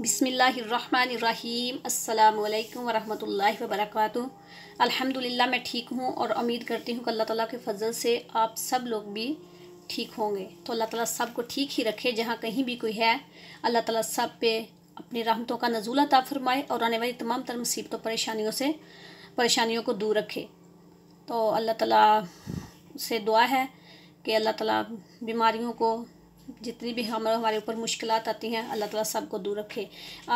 बिसमीम् अल्लाम वरहमल वबरक अल्हम्दुलिल्लाह मैं ठीक हूँ और उम्मीद करती हूँ कि अल्लाह ताला के फजल से आप सब लोग भी ठीक होंगे तो अल्लाह ताला सब को ठीक ही रखे जहाँ कहीं भी कोई है अल्लाह ताला सब पे अपनी रहमतों का नजूला ता फरमाए और आने वाली तमाम तर मुसीबतों परेशानियों से परेशानियों को दूर रखे तो अल्लाह ताला से दुआ है कि अल्लाह ताला बीमारियों को जितनी भी हम हमारे ऊपर मुश्किल आती हैं अल्लाह ताला सबको दूर रखे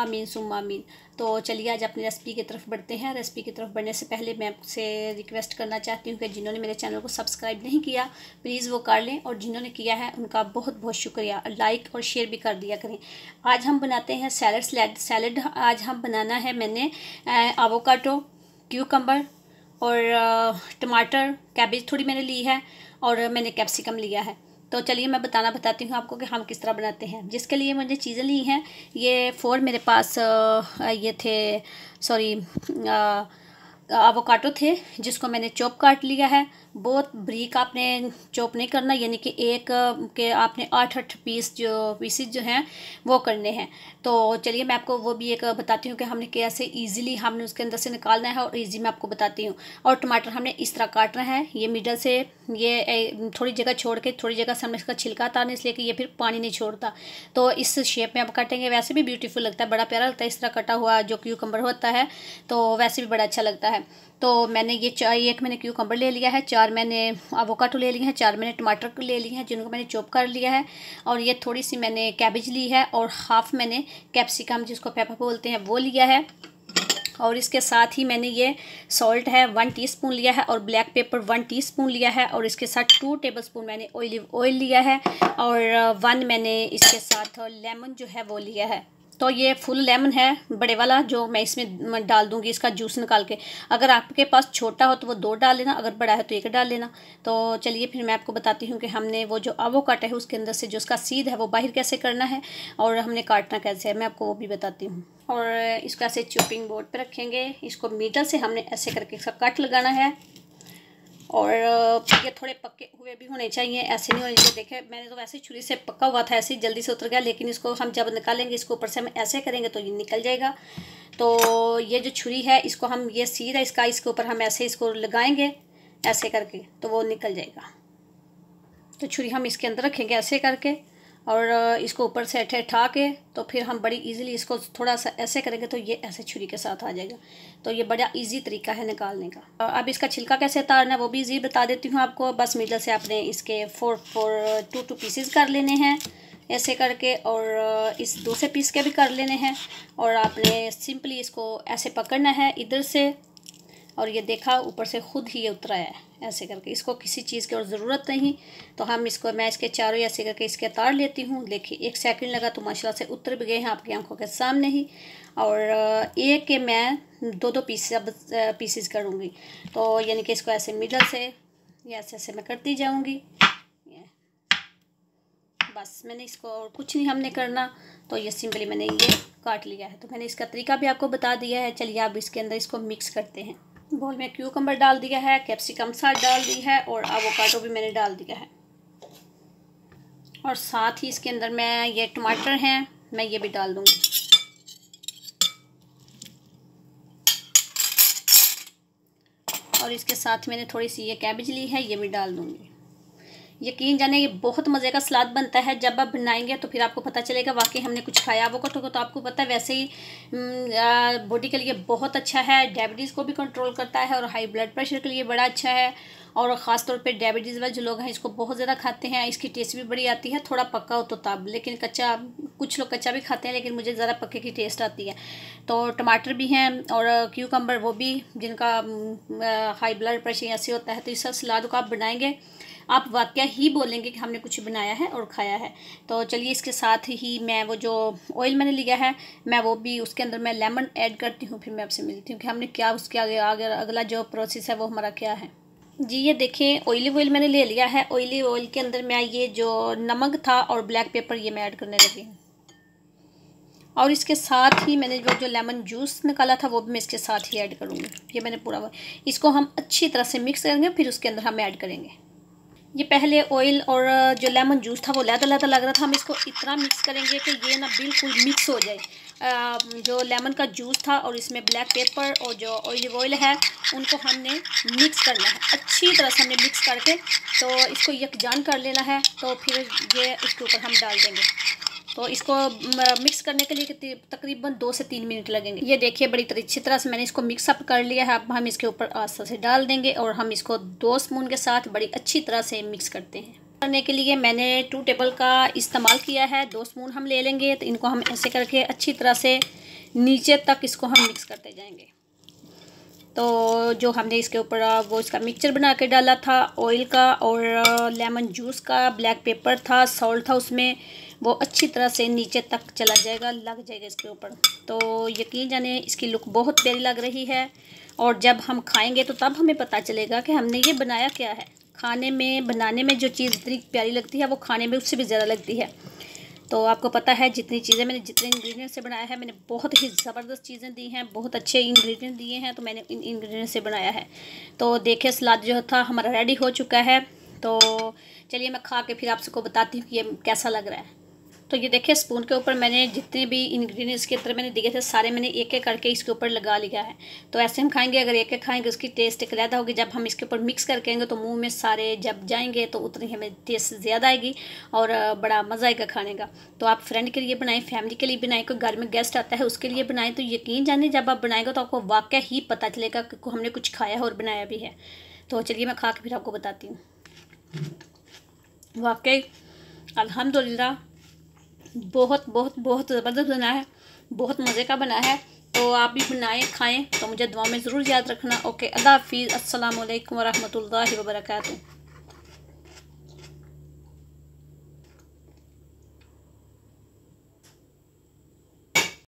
आमीन सुम आमीन तो चलिए आज अपनी रेसिपी की तरफ बढ़ते हैं रेसिपी की तरफ बढ़ने से पहले मैं आपसे रिक्वेस्ट करना चाहती हूँ कि जिन्होंने मेरे चैनल को सब्सक्राइब नहीं किया प्लीज़ वो कर लें और जिन्होंने किया है उनका बहुत बहुत शुक्रिया लाइक और शेयर भी कर दिया करें आज हम बनाते हैं सैलड सैलड सैलड आज हम बनाना है मैंने आवोकाटो क्यूकम्बर और टमाटर कैबेज थोड़ी मैंने ली है और मैंने कैप्सिकम लिया है तो चलिए मैं बताना बताती हूँ आपको कि हम किस तरह बनाते हैं जिसके लिए मुझे चीज़ें ली हैं ये फोर मेरे पास ये थे सॉरी अवोकाटो थे जिसको मैंने चॉप काट लिया है बहुत ब्रीक आपने चॉप नहीं करना यानी कि एक के आपने आठ आठ पीस जो पीसेज जो हैं वो करने हैं तो चलिए मैं आपको वो भी एक बताती हूँ कि हमने कैसे इजीली हमने उसके अंदर से निकालना है और इजी मैं आपको बताती हूँ और टमाटर हमने इस तरह काटना है ये मिडल से ये थोड़ी जगह छोड़ के थोड़ी जगह से हमने इसका छिलका उतारना इसलिए कि ये फिर पानी नहीं छोड़ता तो इस शेप में आप काटेंगे वैसे भी ब्यूटीफुल लगता है बड़ा प्यारा लगता है इस तरह कटा हुआ जो क्यूकम्बर होता है तो वैसे भी बड़ा अच्छा लगता है है तो मैंने ये चार एक मैंने क्यूकम्बर ले लिया है चार मैंने आवोकाटो ले लिए हैं चार मैंने टमाटर ले लिए हैं जिनको मैंने चॉप कर लिया है और ये थोड़ी सी मैंने कैबेज ली है और हाफ़ मैंने कैप्सिकम जिसको पेपर बोलते हैं वो लिया है और इसके साथ ही मैंने ये सॉल्ट है वन टीस्पून लिया है और ब्लैक पेपर वन टीस्पून लिया है और इसके साथ टू टेबलस्पून मैंने ऑलिव ऑयल लिया है और वन uh, मैंने इसके साथ लेमन जो है वो लिया है तो ये फुल लेमन है बड़े वाला जो मैं इसमें डाल दूंगी इसका जूस निकाल के अगर आपके पास छोटा हो तो वो दो डाल लेना अगर बड़ा है तो एक डाल लेना तो चलिए फिर मैं आपको बताती हूँ कि हमने वो जो आवोकाट है उसके अंदर से जो उसका सीध है वो बाहर कैसे करना है और हमने काटना कैसे है मैं आपको वो भी बताती हूँ और इसको ऐसे चुपिंग बोर्ड पर रखेंगे इसको मीटर से हमने ऐसे करके इसका कट लगाना है और ये थोड़े पक्के हुए भी होने चाहिए ऐसे नहीं होने चाहिए देखे मैंने तो वैसे छुरी से पक्का हुआ था ऐसे ही जल्दी से उतर गया लेकिन इसको हम जब निकालेंगे इसको ऊपर से हम ऐसे करेंगे तो ये निकल जाएगा तो ये जो छुरी है इसको हम ये सीधा इसका इसके ऊपर हम ऐसे इसको लगाएंगे ऐसे करके तो वो निकल जाएगा तो छुरी हम इसके अंदर रखेंगे ऐसे करके और इसको ऊपर से ठे ठा के तो फिर हम बड़ी इजीली इसको थोड़ा सा ऐसे करेंगे तो ये ऐसे छुरी के साथ आ जाएगा तो ये बड़ा इजी तरीका है निकालने का अब इसका छिलका कैसे उतारना है वो भी इजी बता देती हूँ आपको बस मिडल से आपने इसके four four two two pieces कर लेने हैं ऐसे करके और इस दूसरे पीस के भी कर लेने हैं और आपने सिंपली इसको ऐसे पकड़ना है इधर से और ये देखा ऊपर से खुद ही ये उतरा है ऐसे करके इसको किसी चीज़ की और ज़रूरत नहीं तो हम इसको मैं इसके चारों ऐसे करके इसके तार लेती हूँ देखिए एक सेकंड लगा तो माशा से उतर भी गए हैं आपकी आंखों के सामने ही और एक के मैं दो दो पीस पीसीस करूँगी तो यानी कि इसको ऐसे मिडल से या ऐसे ऐसे मैं करती जाऊँगी बस मैंने इसको और कुछ नहीं हमने करना तो ये सिंपली मैंने ये काट लिया है तो मैंने इसका तरीका भी आपको बता दिया है चलिए आप इसके अंदर इसको मिक्स करते हैं बोल में क्यूकम्बर डाल दिया है कैप्सिकम साथ डाल दी है और आवोकाडो भी मैंने डाल दिया है और साथ ही इसके अंदर मैं ये टमाटर हैं मैं ये भी डाल दूँगी और इसके साथ मैंने थोड़ी सी ये कैबेज ली है ये भी डाल दूँगी यकीन जाने ये बहुत मज़े का सलाद बनता है जब आप बनाएंगे तो फिर आपको पता चलेगा वाकई हमने कुछ खाया वो को तो आपको पता है वैसे ही बॉडी हम्म, के लिए बहुत अच्छा है डायबिटीज़ को भी कंट्रोल करता है और हाई ब्लड प्रेशर के लिए बड़ा अच्छा है और ख़ासतौर पर डायबिटीज़ वाले जो लोग हैं इसको बहुत ज़्यादा खाते हैं इसकी टेस्ट भी बड़ी आती है थोड़ा पक्का हो तो तब लेकिन कच्चा कुछ लोग कच्चा भी खाते हैं लेकिन मुझे ज़्यादा पक्के की टेस्ट आती है तो टमाटर भी हैं और क्यूकम्बर वो भी जिनका हाई ब्लड प्रेशर ऐसे होता है तो इस सब सलाद को आप बनाएंगे आप वाक्य ही बोलेंगे कि हमने कुछ बनाया है और खाया है तो चलिए इसके साथ ही मैं वो जो ऑयल मैंने लिया है मैं वो भी उसके अंदर मैं लेमन ऐड करती हूँ फिर मैं आपसे मिलती हूँ कि हमने क्या उसके आगे अगला जो प्रोसेस है वो हमारा क्या है जी ये देखें ऑयली ऑयल मैंने ले लिया है ऑयली ऑयल के अंदर मैं ये जो नमक था और ब्लैक पेपर ये मैं ऐड करने लगी हूँ और इसके साथ ही मैंने जो जो लेमन जूस निकाला था वो भी मैं इसके साथ ही ऐड करूँगी ये मैंने पूरा इसको हम अच्छी तरह से मिक्स करेंगे फिर उसके अंदर हम ऐड करेंगे ये पहले ऑयल और जो लेमन जूस था वो लहदा लहदा लग रहा था हम इसको इतना मिक्स करेंगे कि ये ना बिल्कुल मिक्स हो जाए जो लेमन का जूस था और इसमें ब्लैक पेपर और जो ऑलिव ऑयल है उनको हमने मिक्स करना है अच्छी तरह से हमने मिक्स करके तो इसको यकजान कर लेना है तो फिर ये इसके ऊपर हम डाल देंगे तो इसको मिक्स करने के लिए तकरीबन दो से तीन मिनट लगेंगे ये देखिए बड़ी अच्छी तरह से मैंने इसको मिक्सअप कर लिया है अब हम इसके ऊपर आस्था से डाल देंगे और हम इसको दो स्पून के साथ बड़ी अच्छी तरह से मिक्स करते हैं करने के लिए मैंने टू टेबल का इस्तेमाल किया है दो स्पून हम ले लेंगे तो इनको हम ऐसे करके अच्छी तरह से नीचे तक इसको हम मिक्स करते जाएंगे तो जो हमने इसके ऊपर वो इसका मिक्सचर बना के डाला था ऑयल का और लेमन जूस का ब्लैक पेपर था सॉल्ट था उसमें वो अच्छी तरह से नीचे तक चला जाएगा लग जाएगा इसके ऊपर तो यकीन जाने इसकी लुक बहुत प्यारी लग रही है और जब हम खाएंगे तो तब हमें पता चलेगा कि हमने ये बनाया क्या है खाने में बनाने में जो चीज़ इतनी प्यारी लगती है वो खाने में उससे भी ज़्यादा लगती है तो आपको पता है जितनी चीज़ें मैंने जितने इंग्रेडिएंट से बनाया है मैंने बहुत ही ज़बरदस्त चीज़ें दी हैं बहुत अच्छे इंग्रेडिएंट दिए हैं तो मैंने इन इंग्रेडिएंट से बनाया है तो देखिए सलाद जो था हमारा रेडी हो चुका है तो चलिए मैं खा के फिर आप सबको बताती हूँ कि ये कैसा लग रहा है तो ये देखिए स्पून के ऊपर मैंने जितने भी इंग्रेडिएंट्स के अंदर मैंने दिए थे सारे मैंने एक एक करके इसके ऊपर लगा लिया है तो ऐसे हम खाएंगे अगर एक एक खाएंगे उसकी टेस्ट एक अलहदा होगी जब हम इसके ऊपर मिक्स आएंगे तो मुंह में सारे जब जाएंगे तो उतनी हमें टेस्ट ज़्यादा आएगी और बड़ा मज़ा आएगा खाने का तो आप फ्रेंड के लिए बनाएं फैमिली के लिए बनाएं कोई घर में गेस्ट आता है उसके लिए बनाएं तो यकीन जाने जब आप बनाएंगे तो आपको वाक़ ही पता चलेगा कि हमने कुछ खाया और बनाया भी है तो चलिए मैं खा के फिर आपको बताती हूँ वाकई अल्हम्दुलिल्लाह बहुत बहुत बहुत ज़बरदस्त मतलब बना है बहुत मज़े का बना है तो आप भी बनाएं खाएं तो मुझे दुआ में ज़रूर याद रखना ओके अल्लाह हाफिज़ असलकम वरहमल वर्का